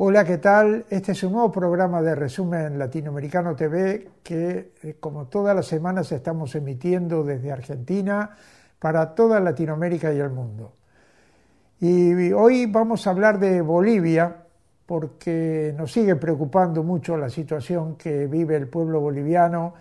Hola, ¿qué tal? Este es un nuevo programa de resumen latinoamericano TV que, eh, como todas las semanas, estamos emitiendo desde Argentina para toda Latinoamérica y el mundo. Y hoy vamos a hablar de Bolivia porque nos sigue preocupando mucho la situación que vive el pueblo boliviano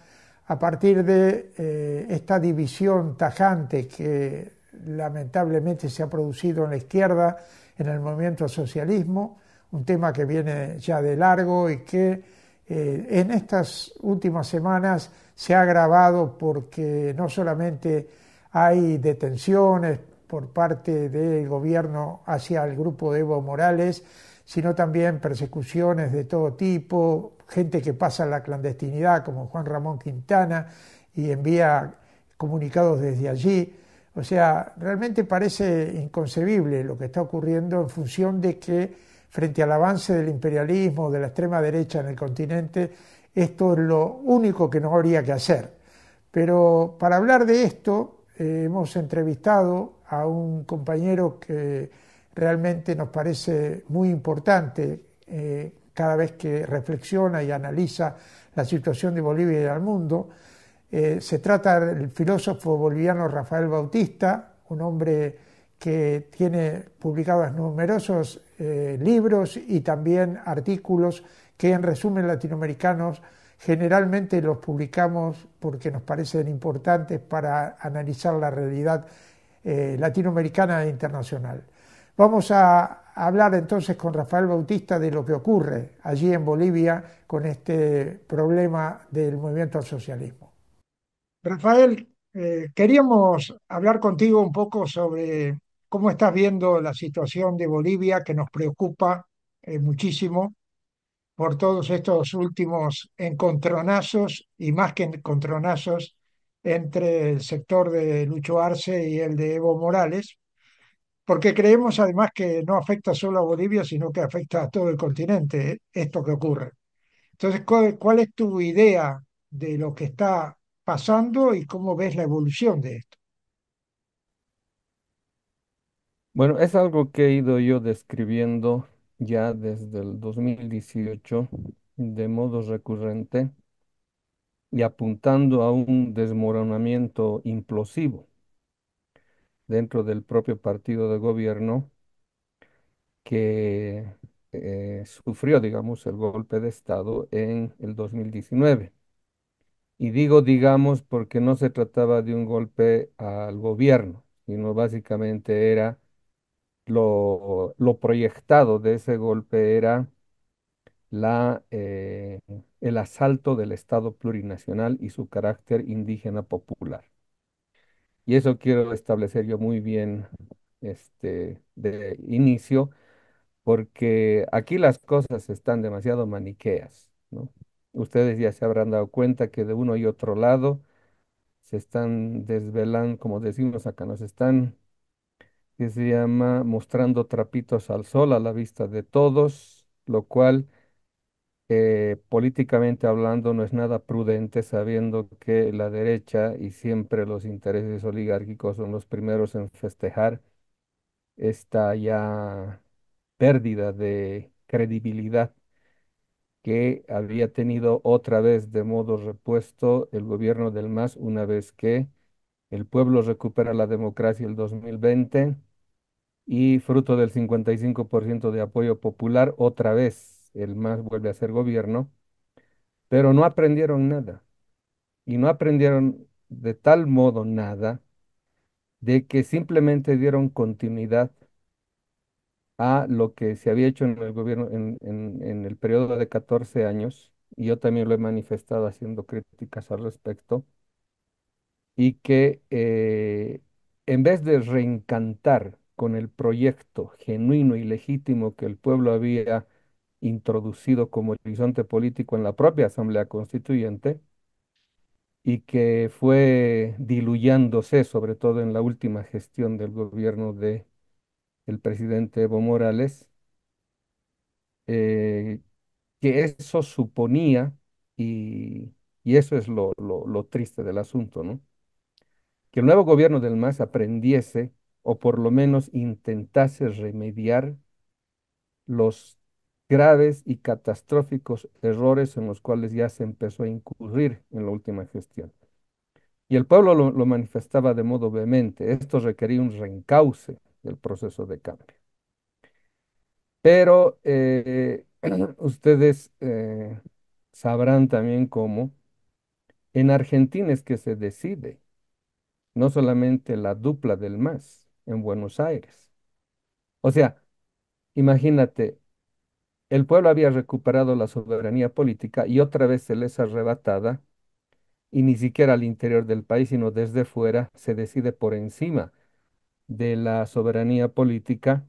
a partir de eh, esta división tajante que lamentablemente se ha producido en la izquierda, en el movimiento socialismo un tema que viene ya de largo y que eh, en estas últimas semanas se ha agravado porque no solamente hay detenciones por parte del gobierno hacia el grupo de Evo Morales, sino también persecuciones de todo tipo, gente que pasa la clandestinidad, como Juan Ramón Quintana, y envía comunicados desde allí. O sea, realmente parece inconcebible lo que está ocurriendo en función de que frente al avance del imperialismo, de la extrema derecha en el continente, esto es lo único que no habría que hacer. Pero para hablar de esto, eh, hemos entrevistado a un compañero que realmente nos parece muy importante eh, cada vez que reflexiona y analiza la situación de Bolivia y del mundo. Eh, se trata del filósofo boliviano Rafael Bautista, un hombre que tiene publicados numerosos eh, libros y también artículos que en resumen latinoamericanos generalmente los publicamos porque nos parecen importantes para analizar la realidad eh, latinoamericana e internacional. Vamos a hablar entonces con Rafael Bautista de lo que ocurre allí en Bolivia con este problema del movimiento al socialismo. Rafael, eh, queríamos hablar contigo un poco sobre ¿Cómo estás viendo la situación de Bolivia que nos preocupa eh, muchísimo por todos estos últimos encontronazos y más que encontronazos entre el sector de Lucho Arce y el de Evo Morales? Porque creemos además que no afecta solo a Bolivia, sino que afecta a todo el continente eh, esto que ocurre. Entonces, ¿cuál es tu idea de lo que está pasando y cómo ves la evolución de esto? Bueno, es algo que he ido yo describiendo ya desde el 2018 de modo recurrente y apuntando a un desmoronamiento implosivo dentro del propio partido de gobierno que eh, sufrió, digamos, el golpe de Estado en el 2019. Y digo, digamos, porque no se trataba de un golpe al gobierno, sino básicamente era lo, lo proyectado de ese golpe era la, eh, el asalto del Estado plurinacional y su carácter indígena popular. Y eso quiero establecer yo muy bien este, de inicio, porque aquí las cosas están demasiado maniqueas. Ustedes ya se habrán dado cuenta que de uno y otro lado se están desvelando, como decimos acá, nos están que se llama Mostrando trapitos al sol a la vista de todos, lo cual eh, políticamente hablando no es nada prudente sabiendo que la derecha y siempre los intereses oligárquicos son los primeros en festejar esta ya pérdida de credibilidad que había tenido otra vez de modo repuesto el gobierno del MAS una vez que el pueblo recupera la democracia el 2020 y fruto del 55% de apoyo popular, otra vez el MAS vuelve a ser gobierno, pero no aprendieron nada. Y no aprendieron de tal modo nada de que simplemente dieron continuidad a lo que se había hecho en el gobierno en, el periodo de 14 años, y yo también lo he manifestado haciendo críticas al respecto, y que eh, en vez de reencantar con el proyecto genuino y legítimo que el pueblo había introducido como horizonte político en la propia Asamblea Constituyente y que fue diluyándose, sobre todo en la última gestión del gobierno de el presidente Evo Morales, eh, que eso suponía, y, eso es lo, lo triste del asunto, ¿no? que el nuevo gobierno del MAS aprendiese o por lo menos intentase remediar los graves y catastróficos errores en los cuales ya se empezó a incurrir en la última gestión. Y el pueblo lo, manifestaba de modo vehemente. Esto requería un reencauce del proceso de cambio. Pero eh, ustedes eh, sabrán también cómo en Argentina es que se decide no solamente la dupla del MAS, en Buenos Aires. O sea, imagínate, el pueblo había recuperado la soberanía política y otra vez se les arrebatada y ni siquiera al interior del país, sino desde fuera, se decide por encima de la soberanía política,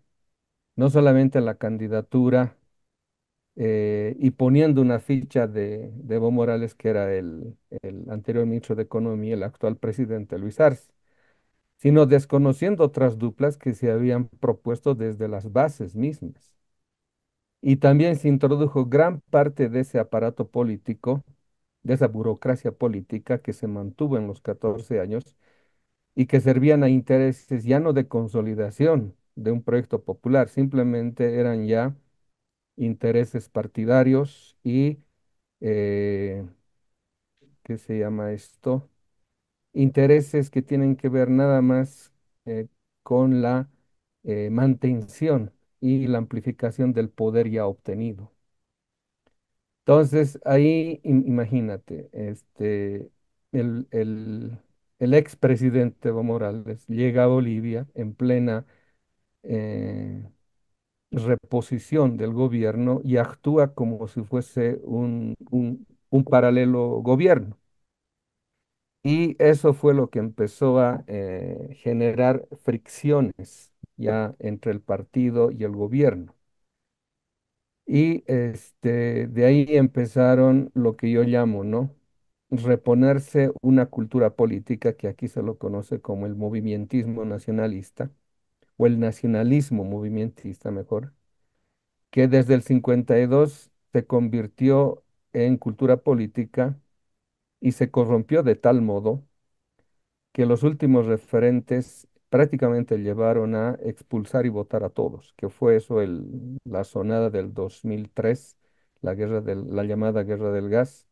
no solamente la candidatura eh, y poniendo una ficha de, Evo Morales, que era el, el anterior ministro de Economía, el actual presidente Luis Arce sino desconociendo otras duplas que se habían propuesto desde las bases mismas. Y también se introdujo gran parte de ese aparato político, de esa burocracia política que se mantuvo en los 14 años y que servían a intereses ya no de consolidación de un proyecto popular, simplemente eran ya intereses partidarios y, eh, ¿qué se llama esto? intereses que tienen que ver nada más eh, con la eh, mantención y la amplificación del poder ya obtenido. Entonces, ahí imagínate, este, el, expresidente Evo Morales llega a Bolivia en plena eh, reposición del gobierno y actúa como si fuese un, un paralelo gobierno. Y eso fue lo que empezó a eh, generar fricciones ya entre el partido y el gobierno. Y este, de ahí empezaron lo que yo llamo, ¿no? Reponerse una cultura política que aquí se lo conoce como el movimientismo nacionalista o el nacionalismo movimentista mejor, que desde el 52 se convirtió en cultura política y se corrompió de tal modo que los últimos referentes prácticamente llevaron a expulsar y votar a todos, que fue eso el, la sonada del 2003, la, guerra de la llamada guerra del gas,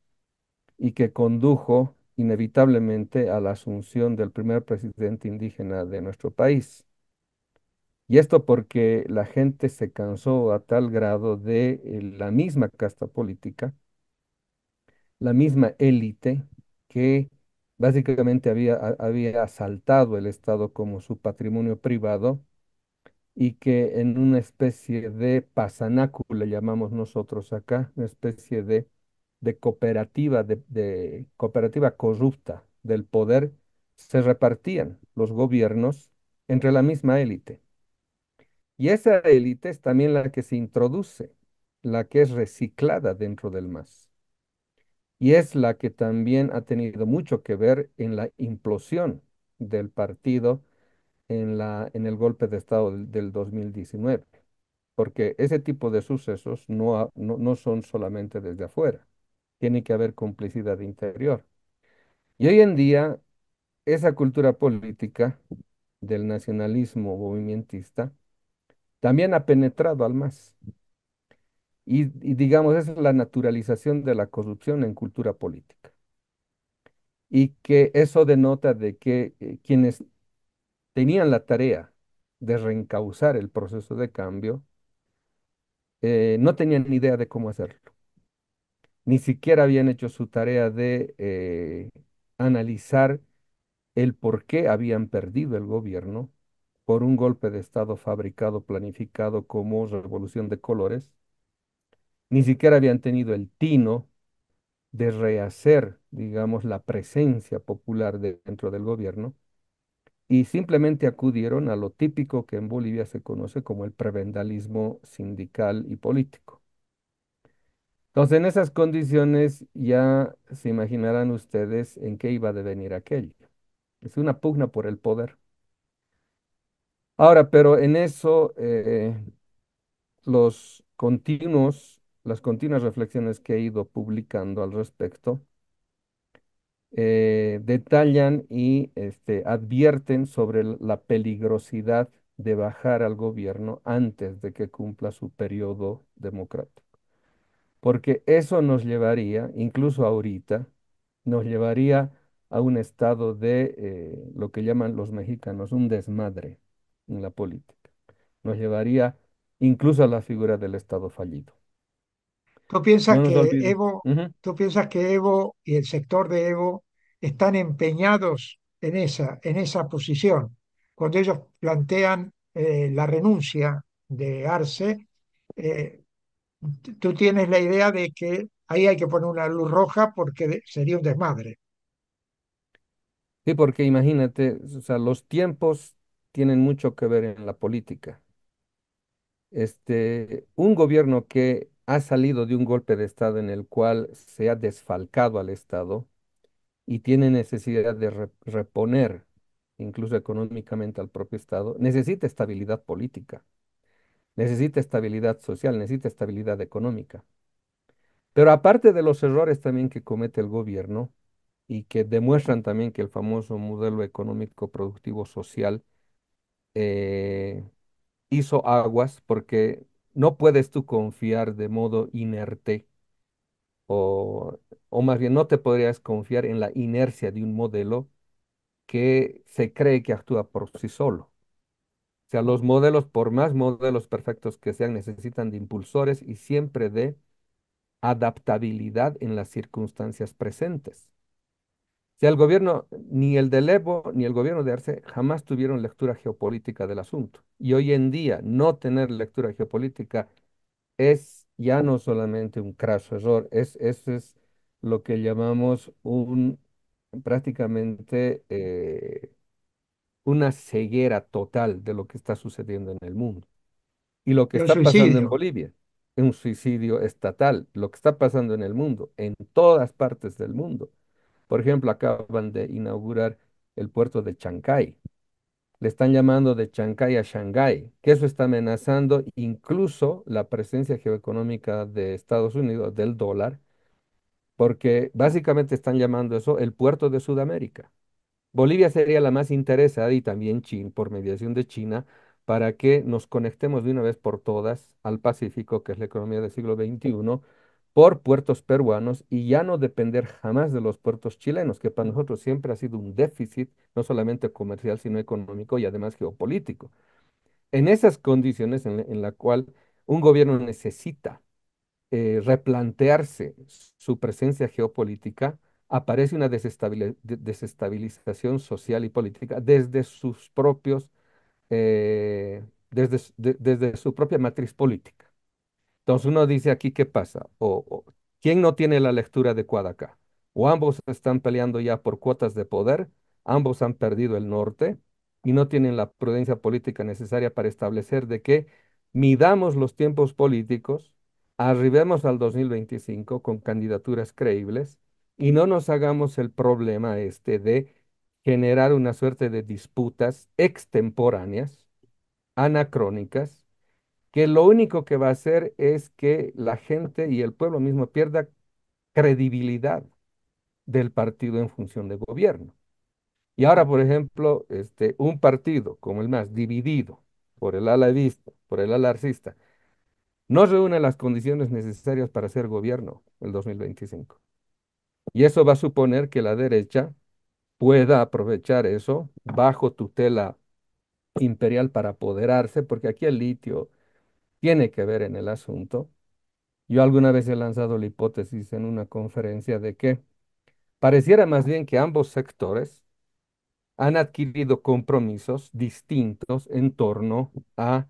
y que condujo inevitablemente a la asunción del primer presidente indígena de nuestro país. Y esto porque la gente se cansó a tal grado de eh, la misma casta política la misma élite que básicamente había, había asaltado el Estado como su patrimonio privado y que en una especie de pasanácula, le llamamos nosotros acá, una especie de, cooperativa, de, de cooperativa corrupta del poder, se repartían los gobiernos entre la misma élite. Y esa élite es también la que se introduce, la que es reciclada dentro del más y es la que también ha tenido mucho que ver en la implosión del partido en, la, en el golpe de Estado del, 2019, porque ese tipo de sucesos no, no, son solamente desde afuera, tiene que haber complicidad interior. Y hoy en día, esa cultura política del nacionalismo movimentista también ha penetrado al más. Y, digamos, esa es la naturalización de la corrupción en cultura política. Y que eso denota de que eh, quienes tenían la tarea de reencauzar el proceso de cambio, eh, no tenían ni idea de cómo hacerlo. Ni siquiera habían hecho su tarea de eh, analizar el por qué habían perdido el gobierno por un golpe de Estado fabricado, planificado como revolución de colores, ni siquiera habían tenido el tino de rehacer, digamos, la presencia popular dentro del gobierno y simplemente acudieron a lo típico que en Bolivia se conoce como el prebendalismo sindical y político. Entonces, en esas condiciones ya se imaginarán ustedes en qué iba a devenir aquello. Es una pugna por el poder. Ahora, pero en eso eh, los continuos las continuas reflexiones que he ido publicando al respecto, eh, detallan y este, advierten sobre la peligrosidad de bajar al gobierno antes de que cumpla su periodo democrático. Porque eso nos llevaría, incluso ahorita, nos llevaría a un estado de eh, lo que llaman los mexicanos un desmadre en la política. Nos llevaría incluso a la figura del Estado fallido. ¿Tú piensas, que Evo, ¿Tú que Evo y el sector de Evo están empeñados en esa, en esa posición? Cuando ellos plantean eh, la renuncia de Arce, eh, tú tienes la idea de que ahí hay que poner una luz roja porque sería un desmadre. Sí, porque imagínate, o sea, los tiempos tienen mucho que ver en la política. Este, un gobierno que ha salido de un golpe de Estado en el cual se ha desfalcado al Estado y tiene necesidad de reponer incluso económicamente al propio Estado, necesita estabilidad política, necesita estabilidad social, necesita estabilidad económica. Pero aparte de los errores también que comete el gobierno y que demuestran también que el famoso modelo económico productivo social eh, hizo aguas porque no puedes tú confiar de modo inerte, o, o más bien no te podrías confiar en la inercia de un modelo que se cree que actúa por sí solo. O sea, los modelos, por más modelos perfectos que sean, necesitan de impulsores y siempre de adaptabilidad en las circunstancias presentes sea, el gobierno, ni el de Evo ni el gobierno de Arce jamás tuvieron lectura geopolítica del asunto. Y hoy en día no tener lectura geopolítica es ya no solamente un craso error, es, eso es lo que llamamos un prácticamente eh, una ceguera total de lo que está sucediendo en el mundo. Y lo que está pasando en Bolivia es un suicidio estatal, lo que está pasando en el mundo, en todas partes del mundo por ejemplo, acaban de inaugurar el puerto de Chancay. Le están llamando de Chancay a Shanghái, que eso está amenazando incluso la presencia geoeconómica de Estados Unidos, del dólar, porque básicamente están llamando eso el puerto de Sudamérica. Bolivia sería la más interesada y también China, por mediación de China, para que nos conectemos de una vez por todas al Pacífico, que es la economía del siglo XXI, por puertos peruanos y ya no depender jamás de los puertos chilenos, que para nosotros siempre ha sido un déficit, no solamente comercial, sino económico y además geopolítico. En esas condiciones en, la, cual un gobierno necesita eh, replantearse su presencia geopolítica, aparece una desestabilización social y política desde sus propios, eh, desde, desde su propia matriz política. Entonces uno dice aquí, ¿qué pasa? O, ¿Quién no tiene la lectura adecuada acá? O ambos están peleando ya por cuotas de poder, ambos han perdido el norte y no tienen la prudencia política necesaria para establecer de que midamos los tiempos políticos, arribemos al 2025 con candidaturas creíbles y no nos hagamos el problema este de generar una suerte de disputas extemporáneas, anacrónicas, que lo único que va a hacer es que la gente y el pueblo mismo pierda credibilidad del partido en función de gobierno. Y ahora, por ejemplo, este, un partido como el más dividido por el ala por el ala arcista, no reúne las condiciones necesarias para ser gobierno el 2025. Y eso va a suponer que la derecha pueda aprovechar eso bajo tutela imperial para apoderarse, porque aquí el litio, tiene que ver en el asunto. Yo alguna vez he lanzado la hipótesis en una conferencia de que pareciera más bien que ambos sectores han adquirido compromisos distintos en torno a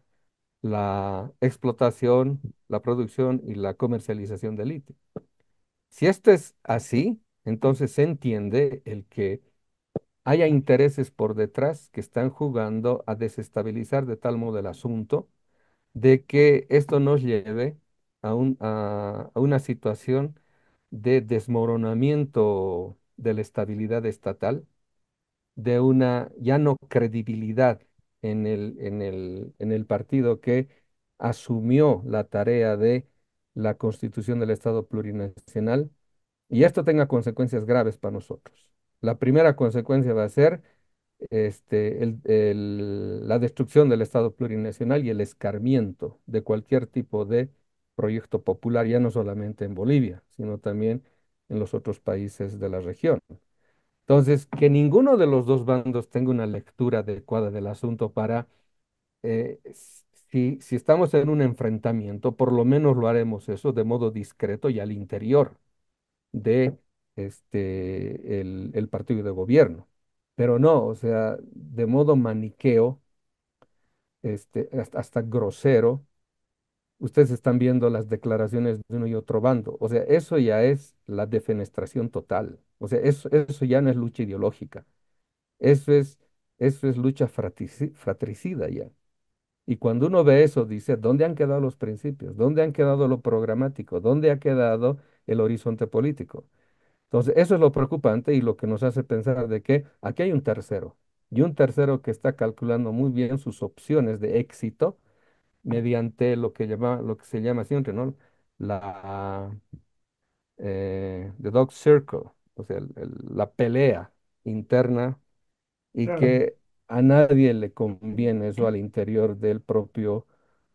la explotación, la producción y la comercialización del litio. Si esto es así, entonces se entiende el que haya intereses por detrás que están jugando a desestabilizar de tal modo el asunto de que esto nos lleve a, una situación de desmoronamiento de la estabilidad estatal, de una ya no credibilidad en el partido que asumió la tarea de la constitución del Estado plurinacional, y esto tenga consecuencias graves para nosotros. La primera consecuencia va a ser este, la destrucción del Estado plurinacional y el escarmiento de cualquier tipo de proyecto popular, ya no solamente en Bolivia, sino también en los otros países de la región. Entonces, que ninguno de los dos bandos tenga una lectura adecuada del asunto para, eh, si, estamos en un enfrentamiento, por lo menos lo haremos eso de modo discreto y al interior de este, el partido de gobierno. Pero no, o sea, de modo maniqueo, este, hasta, grosero, ustedes están viendo las declaraciones de uno y otro bando. O sea, eso ya es la defenestración total. O sea, eso, ya no es lucha ideológica. Eso es, eso es lucha fratricida ya. Y cuando uno ve eso, dice, ¿dónde han quedado los principios? ¿Dónde han quedado lo programático? ¿Dónde ha quedado el horizonte político? Entonces, eso es lo preocupante y lo que nos hace pensar de que aquí hay un tercero y un tercero que está calculando muy bien sus opciones de éxito mediante lo que, llama, lo que se llama siempre, ¿no? La eh, The Dog Circle, o sea, la pelea interna y que a nadie le conviene eso al interior del propio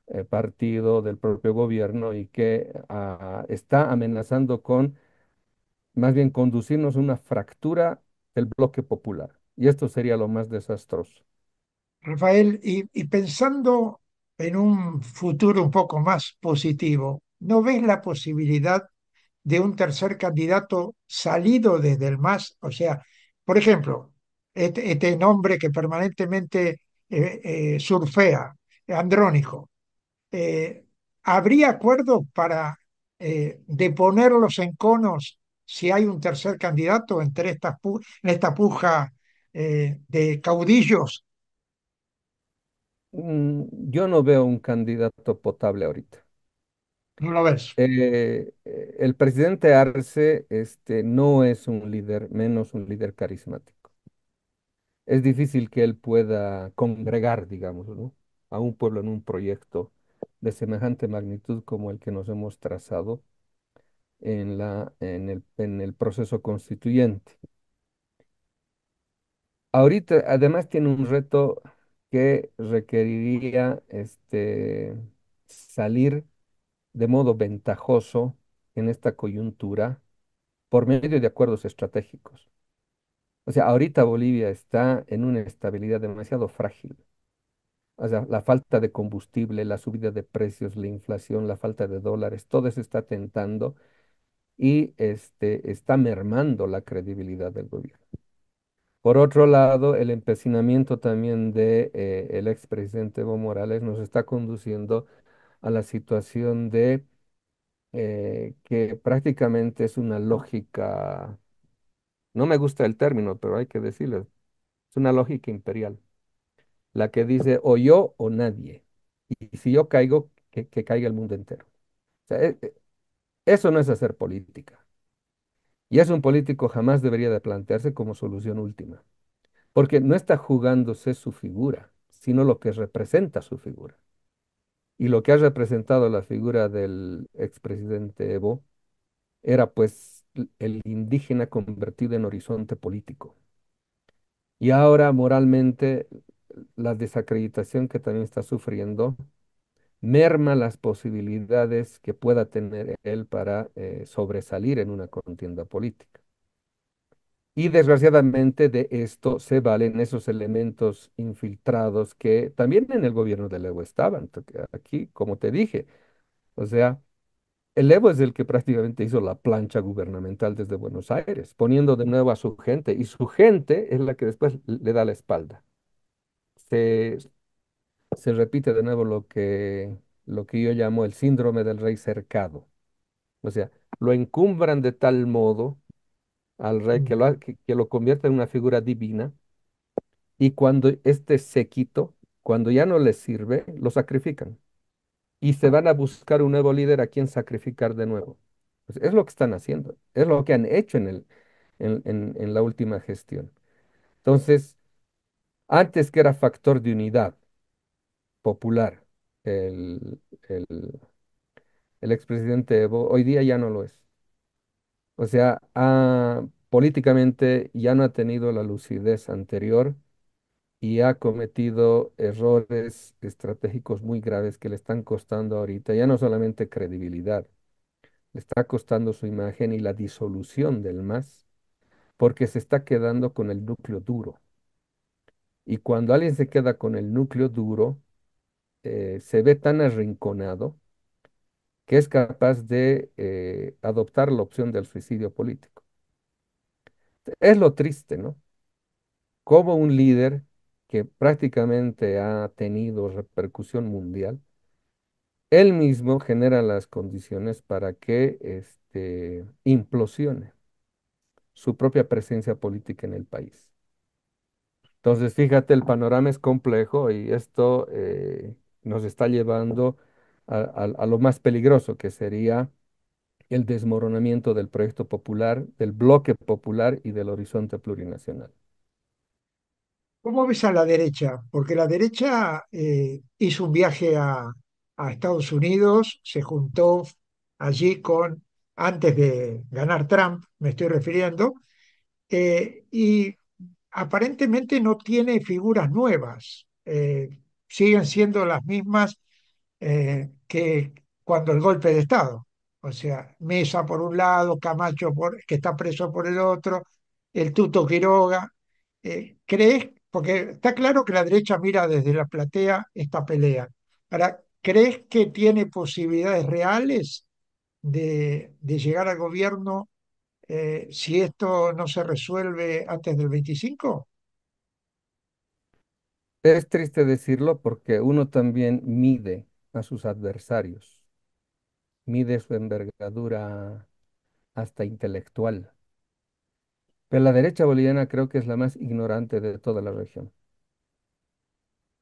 eh, partido, del propio gobierno y que ah, está amenazando con más bien conducirnos a una fractura del bloque popular. Y esto sería lo más desastroso. Rafael, y, pensando en un futuro un poco más positivo, ¿no ves la posibilidad de un tercer candidato salido desde el MAS? O sea, por ejemplo, este, este nombre que permanentemente eh, eh, surfea, Andrónico, eh, ¿habría acuerdo para ponerlos en conos si hay un tercer candidato entre en esta puja eh, de caudillos? Mm, yo no veo un candidato potable ahorita. No lo ves. Eh, eh, el presidente Arce este, no es un líder, menos un líder carismático. Es difícil que él pueda congregar, digamos, ¿no? a un pueblo en un proyecto de semejante magnitud como el que nos hemos trazado en, la, en, el, proceso constituyente. Ahorita además tiene un reto que requeriría este, salir de modo ventajoso en esta coyuntura por medio de acuerdos estratégicos. O sea, ahorita Bolivia está en una estabilidad demasiado frágil. O sea, la falta de combustible, la subida de precios, la inflación, la falta de dólares, todo eso está tentando y este, está mermando la credibilidad del gobierno. Por otro lado, el empecinamiento también del de, eh, expresidente Evo Morales nos está conduciendo a la situación de eh, que prácticamente es una lógica, no me gusta el término, pero hay que decirlo, es una lógica imperial, la que dice o yo o nadie, y si yo caigo, que, caiga el mundo entero. O sea, e, e, eso no es hacer política. Y es un político jamás debería de plantearse como solución última, porque no está jugándose su figura, sino lo que representa su figura. Y lo que ha representado la figura del expresidente Evo era pues el indígena convertido en horizonte político. Y ahora moralmente la desacreditación que también está sufriendo merma las posibilidades que pueda tener él para eh, sobresalir en una contienda política. Y desgraciadamente de esto se valen esos elementos infiltrados que también en el gobierno de Evo estaban. Aquí, como te dije, o sea, el Evo es el que prácticamente hizo la plancha gubernamental desde Buenos Aires, poniendo de nuevo a su gente, y su gente es la que después le da la espalda. Se se repite de nuevo lo que, lo que yo llamo el síndrome del rey cercado. O sea, lo encumbran de tal modo al rey que lo, que, lo convierte en una figura divina y cuando este se quito, cuando ya no le sirve, lo sacrifican y se van a buscar un nuevo líder a quien sacrificar de nuevo. Pues, es lo que están haciendo, es lo que han hecho en, el, en la última gestión. Entonces, antes que era factor de unidad, popular el, el, expresidente Evo, hoy día ya no lo es. O sea, políticamente ya no ha tenido la lucidez anterior y ha cometido errores estratégicos muy graves que le están costando ahorita, ya no solamente credibilidad, le está costando su imagen y la disolución del MAS, porque se está quedando con el núcleo duro. Y cuando alguien se queda con el núcleo duro, eh, se ve tan arrinconado que es capaz de eh, adoptar la opción del suicidio político. Es lo triste, ¿no? Como un líder que prácticamente ha tenido repercusión mundial, él mismo genera las condiciones para que este, implosione su propia presencia política en el país. Entonces, fíjate, el panorama es complejo y esto eh, nos está llevando a, lo más peligroso, que sería el desmoronamiento del proyecto popular, del bloque popular y del horizonte plurinacional. ¿Cómo ves a la derecha? Porque la derecha eh, hizo un viaje a, Estados Unidos, se juntó allí con, antes de ganar Trump, me estoy refiriendo, eh, y aparentemente no tiene figuras nuevas. Eh, siguen siendo las mismas eh, que cuando el golpe de Estado. O sea, Mesa por un lado, Camacho por, que está preso por el otro, el Tuto Quiroga. Eh, ¿Crees? Porque está claro que la derecha mira desde la platea esta pelea. Ahora, ¿crees que tiene posibilidades reales de, llegar al gobierno eh, si esto no se resuelve antes del 25? Es triste decirlo porque uno también mide a sus adversarios, mide su envergadura hasta intelectual. Pero la derecha boliviana creo que es la más ignorante de toda la región.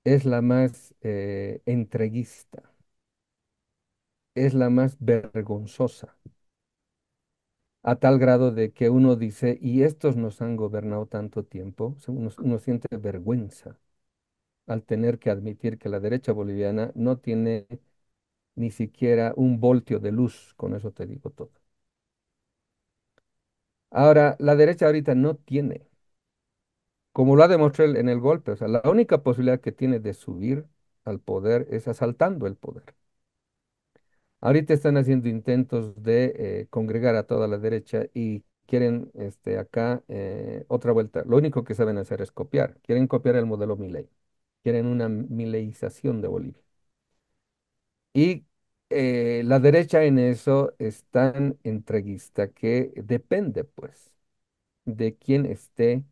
Es la más eh, entreguista. Es la más vergonzosa. A tal grado de que uno dice, y estos nos han gobernado tanto tiempo, uno siente vergüenza al tener que admitir que la derecha boliviana no tiene ni siquiera un voltio de luz, con eso te digo todo. Ahora, la derecha ahorita no tiene, como lo ha demostrado en el golpe, sea, la única posibilidad que tiene de subir al poder es asaltando el poder. Ahorita están haciendo intentos de eh, congregar a toda la derecha y quieren este, acá eh, otra vuelta. Lo único que saben hacer es copiar. Quieren copiar el modelo Milley quieren una mileización de Bolivia. Y eh, la derecha en eso es tan entreguista que depende, pues, de quién esté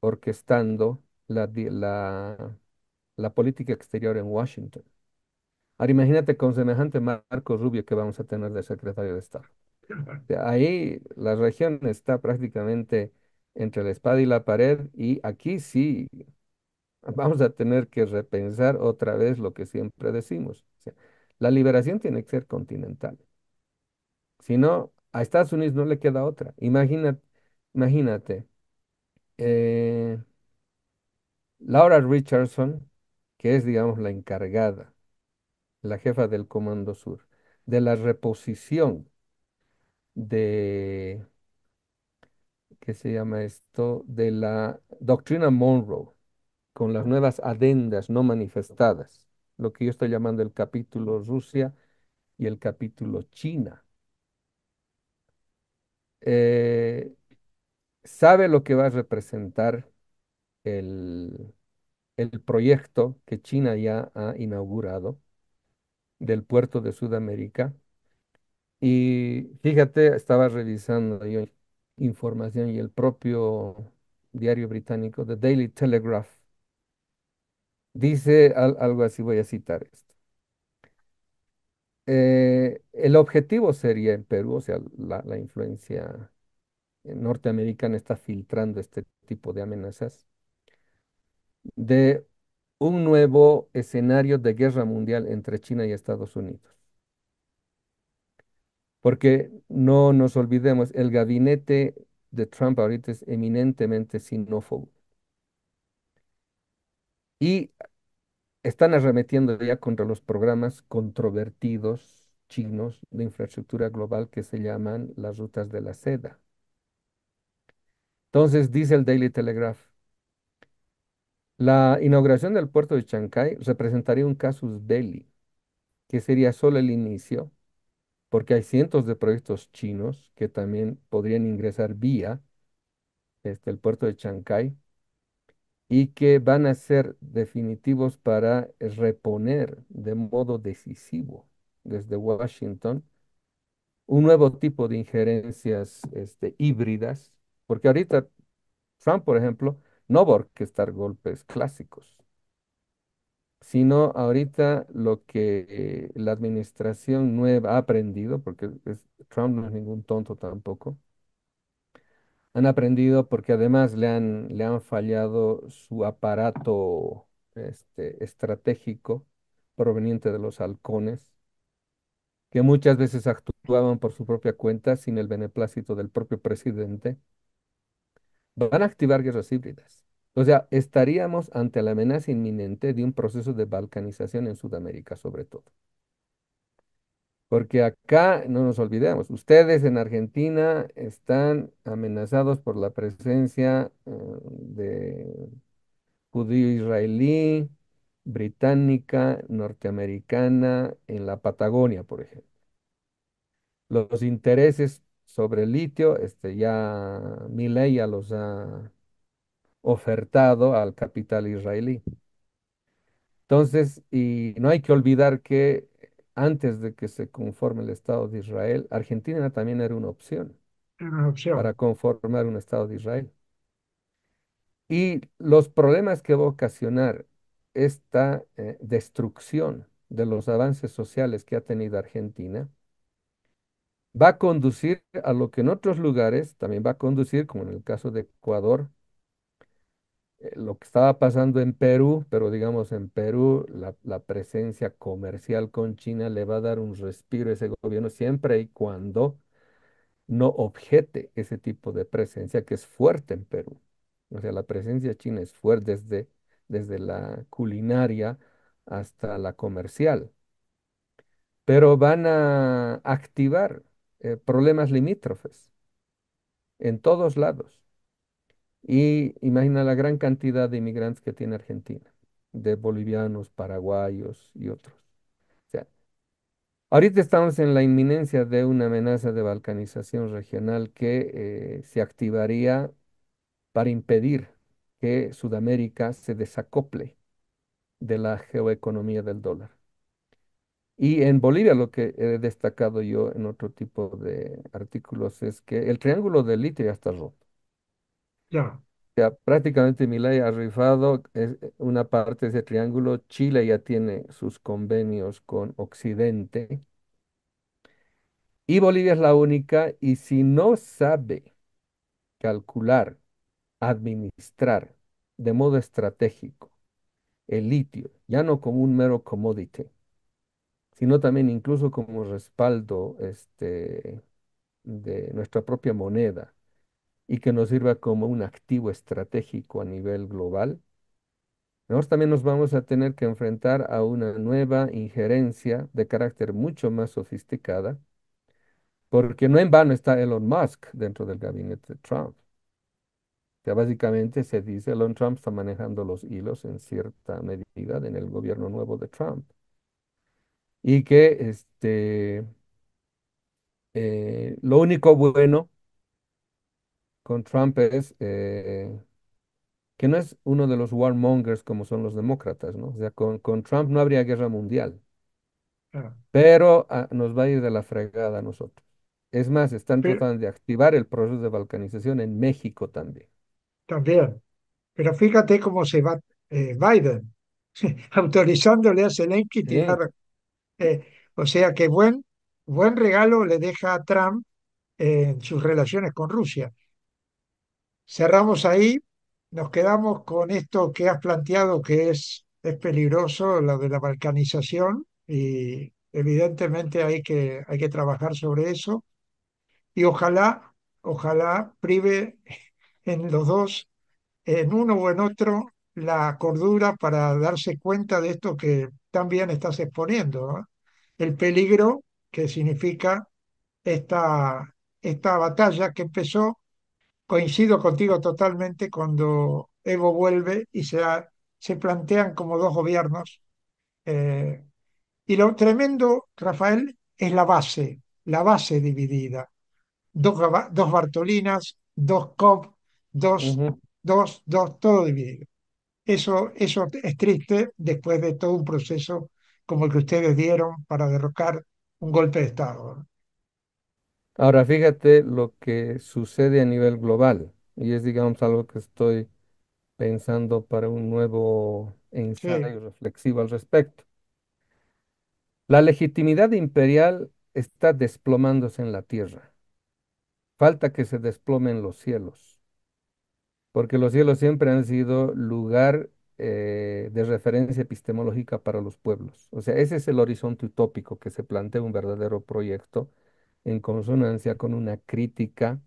orquestando la, la, la política exterior en Washington. Ahora imagínate con semejante Marco Rubio que vamos a tener de secretario de Estado. Ahí la región está prácticamente entre la espada y la pared y aquí sí vamos a tener que repensar otra vez lo que siempre decimos. la liberación tiene que ser continental. Si no, a Estados Unidos no le queda otra. imagínate, eh, Laura Richardson, que es, digamos, la encargada, la jefa del Comando Sur, de la reposición de, ¿qué se llama esto? De la doctrina Monroe con las nuevas adendas no manifestadas, lo que yo estoy llamando el capítulo Rusia y el capítulo China. Eh, sabe lo que va a representar el, proyecto que China ya ha inaugurado del puerto de Sudamérica. Y fíjate, estaba revisando información y el propio diario británico, The Daily Telegraph, Dice algo así, voy a citar esto. Eh, el objetivo sería en Perú, o sea, la, influencia norteamericana está filtrando este tipo de amenazas, de un nuevo escenario de guerra mundial entre China y Estados Unidos. Porque no nos olvidemos, el gabinete de Trump ahorita es eminentemente sinófobo. Y están arremetiendo ya contra los programas controvertidos chinos de infraestructura global que se llaman las rutas de la seda. Entonces, dice el Daily Telegraph, la inauguración del puerto de Chancay representaría un casus belli, que sería solo el inicio, porque hay cientos de proyectos chinos que también podrían ingresar vía este, el puerto de Chancay y que van a ser definitivos para reponer de modo decisivo desde Washington un nuevo tipo de injerencias este, híbridas, porque ahorita Trump, por ejemplo, no va a orquestar golpes clásicos, sino ahorita lo que eh, la administración nueva ha aprendido, porque es, Trump no es ningún tonto tampoco, han aprendido porque además le han, le han fallado su aparato este, estratégico proveniente de los halcones, que muchas veces actuaban por su propia cuenta sin el beneplácito del propio presidente, van a activar guerras híbridas. O sea, estaríamos ante la amenaza inminente de un proceso de balcanización en Sudamérica sobre todo. Porque acá no nos olvidemos, ustedes en Argentina están amenazados por la presencia eh, de judío israelí, británica, norteamericana, en la Patagonia, por ejemplo. Los intereses sobre el litio, este, ya ley ya los ha ofertado al capital israelí. Entonces, y no hay que olvidar que antes de que se conforme el Estado de Israel, Argentina también era una opción, era una opción. para conformar un Estado de Israel. Y los problemas que va a ocasionar esta eh, destrucción de los avances sociales que ha tenido Argentina va a conducir a lo que en otros lugares también va a conducir, como en el caso de Ecuador, eh, lo que estaba pasando en Perú, pero digamos en Perú la, presencia comercial con China le va a dar un respiro a ese gobierno siempre y cuando no objete ese tipo de presencia que es fuerte en Perú. O sea, la presencia china es fuerte desde, desde la culinaria hasta la comercial. Pero van a activar eh, problemas limítrofes en todos lados. Y imagina la gran cantidad de inmigrantes que tiene Argentina, de bolivianos, paraguayos y otros. ahorita estamos en la inminencia de una amenaza de balcanización regional que eh, se activaría para impedir que Sudamérica se desacople de la geoeconomía del dólar. Y en Bolivia lo que he destacado yo en otro tipo de artículos es que el triángulo del litio ya está roto. Ya. prácticamente Milei ha rifado es eh, una parte de ese triángulo. Chile ya tiene sus convenios con Occidente. Y Bolivia es la única. Y si no sabe calcular, administrar de modo estratégico el litio, ya no como un mero commodity, sino también incluso como respaldo este, de nuestra propia moneda y que nos sirva como un activo estratégico a nivel global. Nosotros también nos vamos a tener que enfrentar a una nueva injerencia de carácter mucho más sofisticada, porque no en vano está Elon Musk dentro del gabinete de Trump. ya básicamente se dice Elon Trump está manejando los hilos en cierta medida en el gobierno nuevo de Trump. Y que este, eh, lo único bueno con Trump es eh, que no es uno de los warmongers como son los demócratas, ¿no? O sea, con, con Trump no habría guerra mundial. Pero ah, nos va a ir de la fregada a nosotros. Es más, están tratando de activar el proceso de balcanización en México también. También. Pero fíjate cómo se va eh, Biden, autorizándole a Zelensky eh, o sea que buen, buen regalo le deja a Trump en sus relaciones con Rusia cerramos ahí, nos quedamos con esto que has planteado que es, es peligroso, lo de la balcanización, y evidentemente hay que, hay que trabajar sobre eso, y ojalá, ojalá prive en los dos, en uno o en otro, la cordura para darse cuenta de esto que también estás exponiendo, el peligro que significa esta, esta batalla que empezó coincido contigo totalmente cuando Evo vuelve y se, se plantean como dos gobiernos. Eh, y lo tremendo, Rafael, es la base, la base dividida. Dos, dos Bartolinas, dos COP, dos, dos, dos, todo dividido. Eso, eso es triste después de todo un proceso como el que ustedes dieron para derrocar un golpe de Estado. Ahora fíjate lo que sucede a nivel global y es, digamos, algo que estoy pensando para un nuevo ensayo reflexivo al respecto. La legitimidad imperial está desplomándose en la tierra. Falta que se desplomen los cielos, porque los cielos siempre han sido lugar eh, de referencia epistemológica para los pueblos. O sea, ese es el horizonte utópico que se plantea un verdadero proyecto en consonancia con una crítica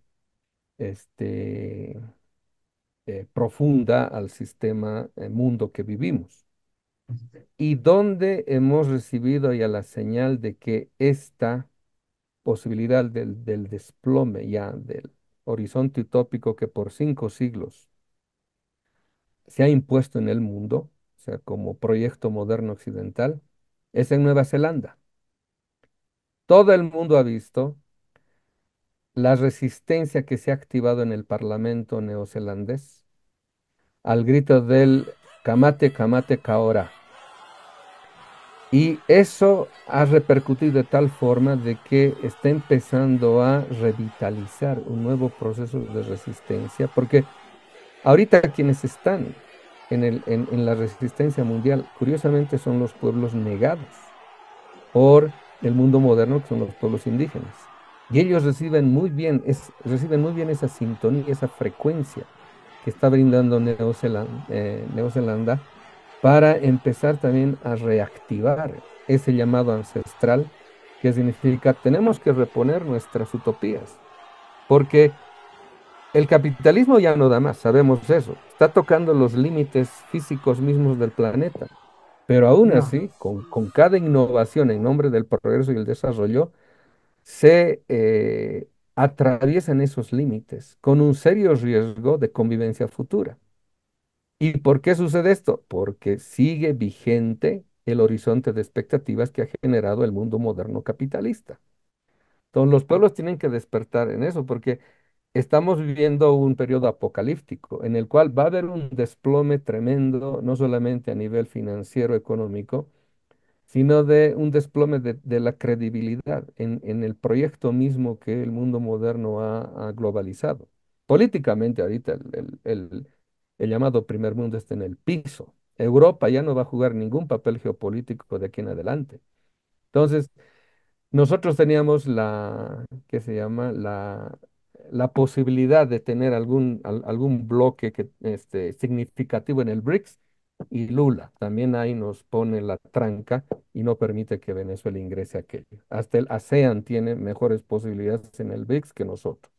este, eh, profunda al sistema eh, mundo que vivimos. Y donde hemos recibido ya la señal de que esta posibilidad del, del desplome ya del horizonte utópico que por cinco siglos se ha impuesto en el mundo, o sea, como proyecto moderno occidental, es en Nueva Zelanda todo el mundo ha visto la resistencia que se ha activado en el Parlamento neozelandés al grito del Kamate Kamate Kaora. Y eso ha repercutido de tal forma de que está empezando a revitalizar un nuevo proceso de resistencia, porque ahorita quienes están en, el, en la resistencia mundial, curiosamente son los pueblos negados por el mundo moderno, que son los pueblos indígenas. Y ellos reciben muy bien, es, reciben muy bien esa sintonía, esa frecuencia que está brindando Nueva eh, Zelanda para empezar también a reactivar ese llamado ancestral que significa tenemos que reponer nuestras utopías, porque el capitalismo ya no da más, sabemos eso, está tocando los límites físicos mismos del planeta. Pero aún así, con, cada innovación en nombre del progreso y el desarrollo, se eh, atraviesan esos límites con un serio riesgo de convivencia futura. ¿Y por qué sucede esto? Porque sigue vigente el horizonte de expectativas que ha generado el mundo moderno capitalista. Entonces los pueblos tienen que despertar en eso, porque estamos viviendo un periodo apocalíptico en el cual va a haber un desplome tremendo, no solamente a nivel financiero, económico, sino de un desplome de, la credibilidad en, el proyecto mismo que el mundo moderno ha, globalizado. Políticamente ahorita el, el, llamado primer mundo está en el piso. Europa ya no va a jugar ningún papel geopolítico de aquí en adelante. Entonces, nosotros teníamos la, ¿qué se llama? La, la posibilidad de tener algún, algún bloque que, este, significativo en el BRICS y Lula también ahí nos pone la tranca y no permite que Venezuela ingrese a aquello. Hasta el ASEAN tiene mejores posibilidades en el BRICS que nosotros.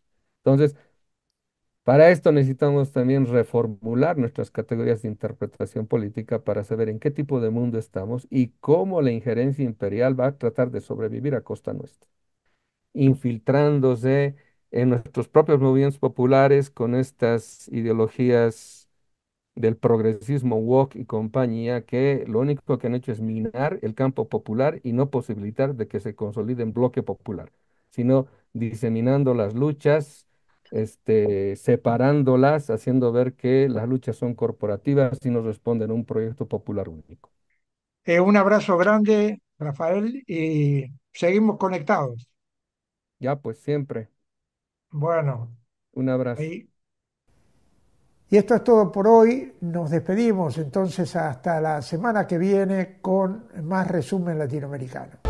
Entonces, para esto necesitamos también reformular nuestras categorías de interpretación política para saber en qué tipo de mundo estamos y cómo la injerencia imperial va a tratar de sobrevivir a costa nuestra, infiltrándose en nuestros propios movimientos populares con estas ideologías del progresismo woke y compañía que lo único que han hecho es minar el campo popular y no posibilitar de que se consolide en bloque popular, sino diseminando las luchas, este, separándolas, haciendo ver que las luchas son corporativas y no responden a un proyecto popular único. Eh, un abrazo grande, Rafael, y seguimos conectados. Ya, pues siempre. Bueno. Un abrazo. Y esto es todo por hoy. Nos despedimos entonces hasta la semana que viene con más resumen latinoamericano.